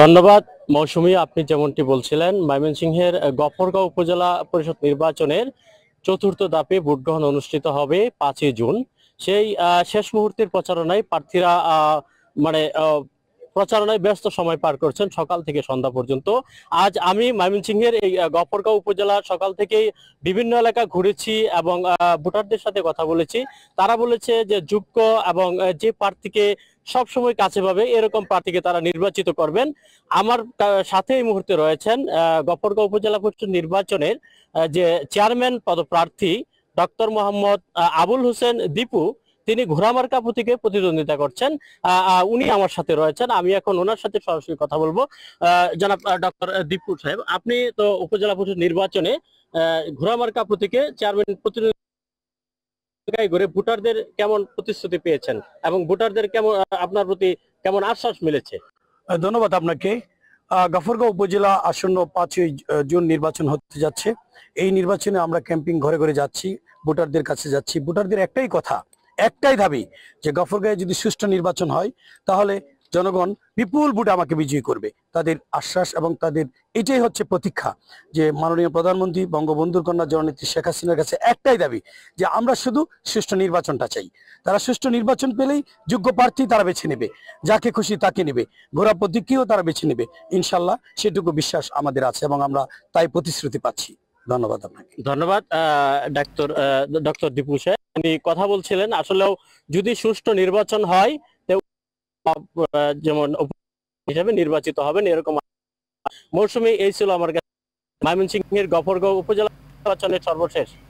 ধন্যবাদ মৌসুমী আপনি যেমনটি বলছিলেন ময়মনসিংহের গফরগাঁও উপজেলা পরিষদ নির্বাচনের চতুর্থ দাপে ভোট গ্রহণ অনুষ্ঠিত হবে পাঁচই জুন সেই শেষ মুহূর্তের প্রচারণায় প্রার্থীরা মানে প্রচারণায় ব্যস্ত সময় পার করছেন সকাল থেকে সন্ধ্যা পর্যন্ত আজ আমি ময়মনসিংহের এই গফরগাঁও উপজেলা সকাল থেকেই বিভিন্ন এলাকা ঘুরেছি এবং ভোটারদের সাথে কথা বলেছি তারা বলেছে যে যোগ্য এবং যে প্রার্থীকে সবসময় কাছে পাবে এরকম প্রার্থীকে তারা নির্বাচিত করবেন আমার সাথে এই মুহূর্তে রয়েছেন গফরগাঁও উপজেলা পরিষদ নির্বাচনের যে চেয়ারম্যান পদপ্রার্থী ডক্টর মোহাম্মদ আবুল হোসেন দীপু তিনি ঘোড়ামার্কা প্রতীকে প্রতিদ্বন্দ্বিতা করছেন উনি আমার সাথে রয়েছেন আমি এখন ওনার সাথে সরাসরি কথা বলবো জনাব ডক্টর দীপপুর সাহেব আপনি তো উপজেলা পরিষদ নির্বাচনে ঘোড়ামার্কা প্রতীকে চেয়ারম্যান প্রতিদ্বন্দ্ব করে ভোটারদের কেমন প্রতিশ্রুতি পেয়েছেন এবং ভোটারদের কেমন আপনার প্রতি কেমন আশ্বাস মিলেছে ধন্যবাদ আপনাকে গাফরগাঁও উপজেলা আসন্ন পাঁচই জুন নির্বাচন হতে যাচ্ছে এই নির্বাচনে আমরা ক্যাম্পিং ঘরে ঘরে যাচ্ছি ভোটারদের কাছে যাচ্ছি ভোটারদের একটাই কথা একটাই দাবি যে গফরগাঁয়ে যদি সুষ্ঠু নির্বাচন হয় তাহলে জনগণ বিপুল ভোটে আমাকে বিজয়ী করবে তাদের আশ্বাস এবং তাদের এটাই হচ্ছে প্রতীক্ষা যে মাননীয় প্রধানমন্ত্রী বঙ্গবন্ধুর কন্যা জননেত্রী শেখ হাসিনার কাছে একটাই দাবি যে আমরা শুধু সুষ্ঠু নির্বাচনটা চাই তারা সুষ্ঠু নির্বাচন পেলেই যোগ্য প্রার্থী তারা বেছে নেবে যাকে খুশি তাকে নেবে ঘোরা প্রতীক্ষীও তারা বেছে নেবে ইনশাল্লাহ সেটুকু বিশ্বাস আমাদের আছে এবং আমরা তাই প্রতিশ্রুতি পাচ্ছি ধন্যবাদ আপনাকে ধন্যবাদ ডাক্তার ডক্টর দীপু সাহেব উনি কথা বলছিলেন আসলেও যদি সুষ্ঠু নির্বাচন হয় যেমন হিসাবে নির্বাচিত হবেন এরকম মৌসুমি এই ছিল আমার কাছে ময়মনসিংহের গফরগাঁও উপজেলা নির্বাচনের সর্বশেষ